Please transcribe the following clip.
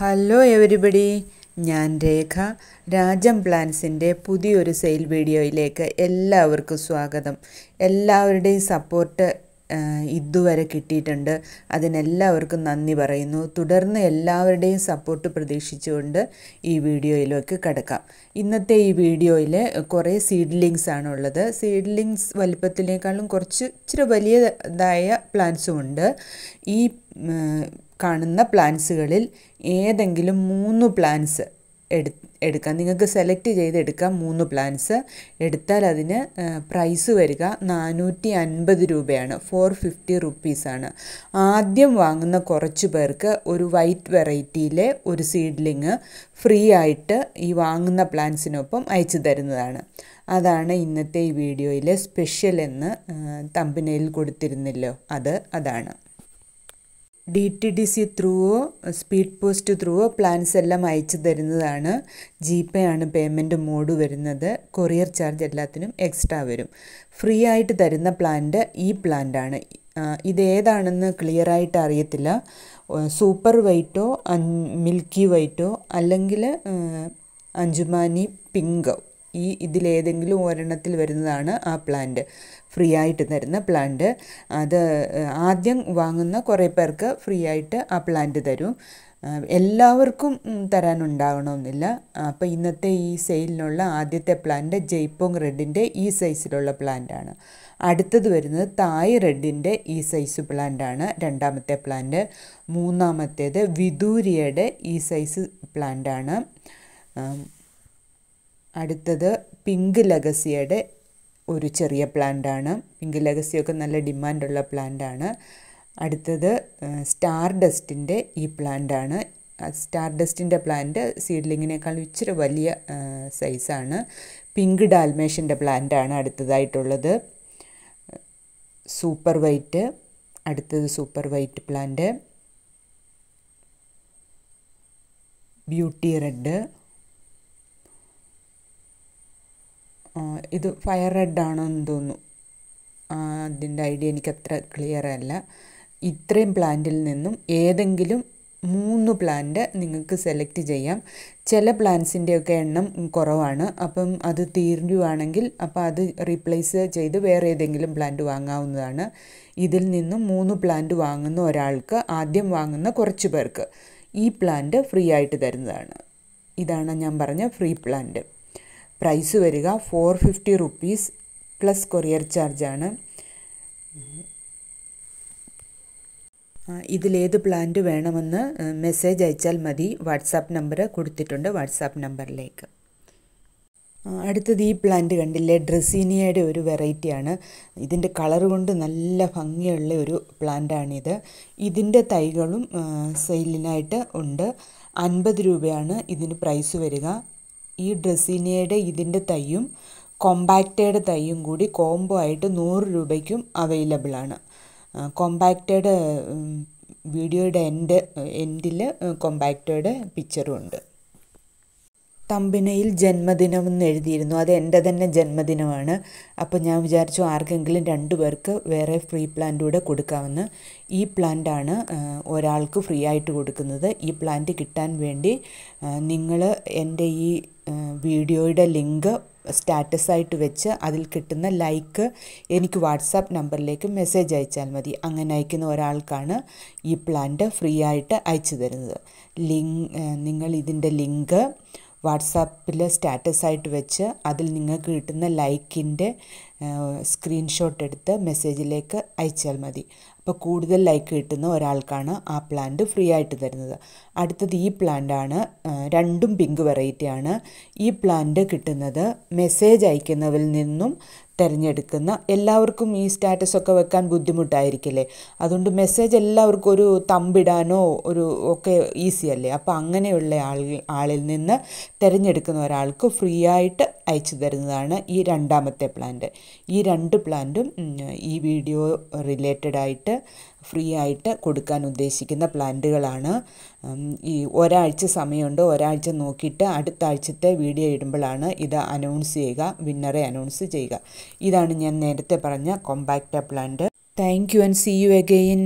hello everybody ഞാൻ രേഖ രാജം പ്ലാൻസിൻ്റെ പുതിയൊരു sale വീഡിയോയിലേക്ക് എല്ലാവർക്കും സ്വാഗതം എല്ലാവരുടെയും സപ്പോർട്ട് ഇതുവരെ കിട്ടിയിട്ടുണ്ട് അതിനെല്ലാവർക്കും നന്ദി പറയുന്നു തുടർന്ന് എല്ലാവരുടെയും സപ്പോർട്ട് പ്രതീക്ഷിച്ചുകൊണ്ട് ഈ വീഡിയോയിലേക്ക് കിടക്കാം ഇന്നത്തെ ഈ വീഡിയോയിൽ കുറേ സീഡ്ലിങ്സ് ആണുള്ളത് സീഡ്ലിങ്സ് വലിപ്പത്തിനേക്കാളും കുറച്ച് ഇച്ചിരി വലിയതായ പ്ലാന്റ്സുമുണ്ട് ഈ കാണുന്ന പ്ലാന്റ്സുകളിൽ ഏതെങ്കിലും മൂന്ന് പ്ലാന്റ്സ് എടുക്കാം നിങ്ങൾക്ക് സെലക്ട് ചെയ്തെടുക്കാം മൂന്ന് പ്ലാൻസ് എടുത്താൽ അതിന് പ്രൈസ് വരിക നാനൂറ്റി അൻപത് രൂപയാണ് ഫോർ ഫിഫ്റ്റി റുപ്പീസാണ് ആദ്യം വാങ്ങുന്ന കുറച്ച് പേർക്ക് ഒരു വൈറ്റ് വെറൈറ്റിയിലെ ഒരു സീഡ്ലിങ് ഫ്രീ ആയിട്ട് ഈ വാങ്ങുന്ന പ്ലാൻസിനൊപ്പം അയച്ചു തരുന്നതാണ് അതാണ് ഇന്നത്തെ ഈ വീഡിയോയിലെ സ്പെഷ്യൽ എന്ന് തമ്പിനയിൽ കൊടുത്തിരുന്നല്ലോ അത് അതാണ് ഡി ടി ഡി സി ത്രൂവോ സ്പീഡ് പോസ്റ്റ് ത്രൂവോ പ്ലാൻസ് എല്ലാം അയച്ചു തരുന്നതാണ് ജി പേ ആണ് പേയ്മെൻറ്റ് മോഡ് വരുന്നത് കൊറിയർ ചാർജ് എല്ലാത്തിനും എക്സ്ട്രാ വരും ഫ്രീ ആയിട്ട് തരുന്ന പ്ലാന്റ് ഈ പ്ലാന്റാണ് ഇതേതാണെന്ന് ആയിട്ട് അറിയത്തില്ല സൂപ്പർ വൈറ്റോ മിൽക്കി വൈറ്റോ അല്ലെങ്കിൽ അഞ്ചുമാനി പിങ്കോ ഈ ഇതിലേതെങ്കിലും ഒരെണ്ണത്തിൽ വരുന്നതാണ് ആ പ്ലാന്റ് ഫ്രീ ആയിട്ട് തരുന്ന പ്ലാന്റ് അത് ആദ്യം വാങ്ങുന്ന കുറേ പേർക്ക് ഫ്രീ ആയിട്ട് ആ പ്ലാന്റ് തരും എല്ലാവർക്കും തരാനുണ്ടാകണമെന്നില്ല അപ്പോൾ ഇന്നത്തെ ഈ സെയിലിനുള്ള ആദ്യത്തെ പ്ലാന്റ് ജയ്പോങ് റെഡിൻ്റെ ഈ സൈസിലുള്ള പ്ലാന്റാണ് അടുത്തത് വരുന്നത് തായ് റെഡിൻ്റെ ഈ സൈസ് പ്ലാന്റാണ് രണ്ടാമത്തെ പ്ലാന്റ് മൂന്നാമത്തേത് വിദൂരിയുടെ ഈ സൈസ് പ്ലാന്റാണ് അടുത്തത് പിങ്ക് ലഗസിയുടെ ഒരു ചെറിയ പ്ലാന്റാണ് പിങ്ക് ലഗസിയൊക്കെ നല്ല ഡിമാൻഡുള്ള പ്ലാന്റാണ് അടുത്തത് സ്റ്റാർ ഡസ്റ്റിൻ്റെ ഈ പ്ലാന്റാണ് സ്റ്റാർ ഡസ്റ്റിൻ്റെ പ്ലാന്റ് സീഡ്ലിങ്ങിനേക്കാൾ ഇച്ചിരി വലിയ സൈസാണ് പിങ്ക് ഡാൽമേഷൻ്റെ പ്ലാന്റാണ് അടുത്തതായിട്ടുള്ളത് സൂപ്പർ വൈറ്റ് അടുത്തത് super white plant beauty red ഇത് ഫയർ റെഡ് ആണെന്ന് തോന്നുന്നു അതിൻ്റെ ഐഡിയ അത്ര ക്ലിയർ അല്ല ഇത്രയും പ്ലാന്റിൽ നിന്നും ഏതെങ്കിലും മൂന്ന് പ്ലാന്റ് നിങ്ങൾക്ക് സെലക്ട് ചെയ്യാം ചില പ്ലാന്റ്സിൻ്റെയൊക്കെ എണ്ണം കുറവാണ് അപ്പം അത് തീരുവാണെങ്കിൽ അപ്പോൾ അത് റീപ്ലേസ് ചെയ്ത് വേറെ ഏതെങ്കിലും പ്ലാന്റ് വാങ്ങാവുന്നതാണ് ഇതിൽ നിന്നും മൂന്ന് പ്ലാന്റ് വാങ്ങുന്ന ഒരാൾക്ക് ആദ്യം വാങ്ങുന്ന കുറച്ച് പേർക്ക് ഈ പ്ലാന്റ് ഫ്രീ ആയിട്ട് തരുന്നതാണ് ഇതാണ് ഞാൻ പറഞ്ഞ ഫ്രീ പ്ലാന്റ് പ്രൈസ് വരിക four fifty rupees plus courier ചാർജാണ് ഇതിലേത് പ്ലാന്റ് വേണമെന്ന് മെസ്സേജ് അയച്ചാൽ മതി വാട്സാപ്പ് നമ്പർ കൊടുത്തിട്ടുണ്ട് വാട്സാപ്പ് നമ്പറിലേക്ക് അടുത്തത് ഈ പ്ലാന്റ് കണ്ടില്ലേ ഡ്രസീനിയയുടെ ഒരു വെറൈറ്റിയാണ് ഇതിൻ്റെ കളർ കൊണ്ട് നല്ല ഭംഗിയുള്ള ഒരു പ്ലാന്റാണിത് ഇതിൻ്റെ തൈകളും സെയിലിനായിട്ട് ഉണ്ട് അൻപത് രൂപയാണ് ഇതിന് പ്രൈസ് വരിക ഈ ഡ്രസ്സിനയുടെ ഇതിൻ്റെ തയ്യും കോമ്പാക്റ്റേഡ് തയ്യും കൂടി കോംബോ ആയിട്ട് നൂറ് രൂപയ്ക്കും അവൈലബിളാണ് കോമ്പാക്റ്റേഡ് വീഡിയോയുടെ എൻഡ് എൻഡിൽ കോമ്പാക്റ്റേഡ് പിക്ചറും ഉണ്ട് തമ്പിനയിൽ ജന്മദിനം എന്ന് എഴുതിയിരുന്നു അത് എൻ്റെ തന്നെ ജന്മദിനമാണ് അപ്പോൾ ഞാൻ വിചാരിച്ചു ആർക്കെങ്കിലും രണ്ടു പേർക്ക് വേറെ ഫ്രീ പ്ലാന്റ് കൂടെ കൊടുക്കാമെന്ന് ഈ പ്ലാന്റാണ് ഒരാൾക്ക് ഫ്രീ ആയിട്ട് കൊടുക്കുന്നത് ഈ പ്ലാന്റ് കിട്ടാൻ വേണ്ടി നിങ്ങൾ എൻ്റെ ഈ വീഡിയോയുടെ ലിങ്ക് സ്റ്റാറ്റസായിട്ട് വെച്ച് അതിൽ കിട്ടുന്ന ലൈക്ക് എനിക്ക് വാട്സാപ്പ് നമ്പറിലേക്ക് മെസ്സേജ് അയച്ചാൽ മതി അങ്ങനെ അയക്കുന്ന ഒരാൾക്കാണ് ഈ പ്ലാന്റ് ഫ്രീ ആയിട്ട് അയച്ചു തരുന്നത് ലിങ്ക് നിങ്ങൾ ഇതിൻ്റെ ലിങ്ക് വാട്സാപ്പിൽ സ്റ്റാറ്റസായിട്ട് വെച്ച് അതിൽ നിങ്ങൾക്ക് കിട്ടുന്ന ലൈക്കിൻ്റെ സ്ക്രീൻഷോട്ട് എടുത്ത് മെസ്സേജിലേക്ക് അയച്ചാൽ മതി അപ്പോൾ കൂടുതൽ ലൈക്ക് കിട്ടുന്ന ഒരാൾക്കാണ് ആ പ്ലാന്റ് ഫ്രീ ആയിട്ട് തരുന്നത് അടുത്തത് ഈ പ്ലാന്റാണ് രണ്ടും പിങ്ക് വെറൈറ്റിയാണ് ഈ പ്ലാന്റ് കിട്ടുന്നത് മെസ്സേജ് അയക്കുന്നവരിൽ നിന്നും തിരഞ്ഞെടുക്കുന്ന എല്ലാവർക്കും ഈ സ്റ്റാറ്റസൊക്കെ വെക്കാൻ ബുദ്ധിമുട്ടായിരിക്കില്ലേ അതുകൊണ്ട് മെസ്സേജ് എല്ലാവർക്കും ഒരു തമ്പിടാനോ ഒരു ഒക്കെ ഈസി അല്ലേ അപ്പോൾ അങ്ങനെയുള്ള ആൾ ആളിൽ നിന്ന് തിരഞ്ഞെടുക്കുന്ന ഒരാൾക്ക് ഫ്രീ ആയിട്ട് അയച്ചു തരുന്നതാണ് ഈ രണ്ടാമത്തെ പ്ലാന്റ് ഈ രണ്ട് പ്ലാന്റും ഈ വീഡിയോ റിലേറ്റഡ് ആയിട്ട് ഫ്രീ ആയിട്ട് കൊടുക്കാൻ ഉദ്ദേശിക്കുന്ന പ്ലാന്റുകളാണ് ഈ ഒരാഴ്ച സമയമുണ്ട് ഒരാഴ്ച നോക്കിയിട്ട് അടുത്ത ആഴ്ചത്തെ വീഡിയോ ഇടുമ്പോഴാണ് ഇത് അനൗൺസ് ചെയ്യുക വിന്നറെ അനൗൺസ് ചെയ്യുക ഇതാണ് ഞാൻ നേരത്തെ പറഞ്ഞ compact plant thank you and see you again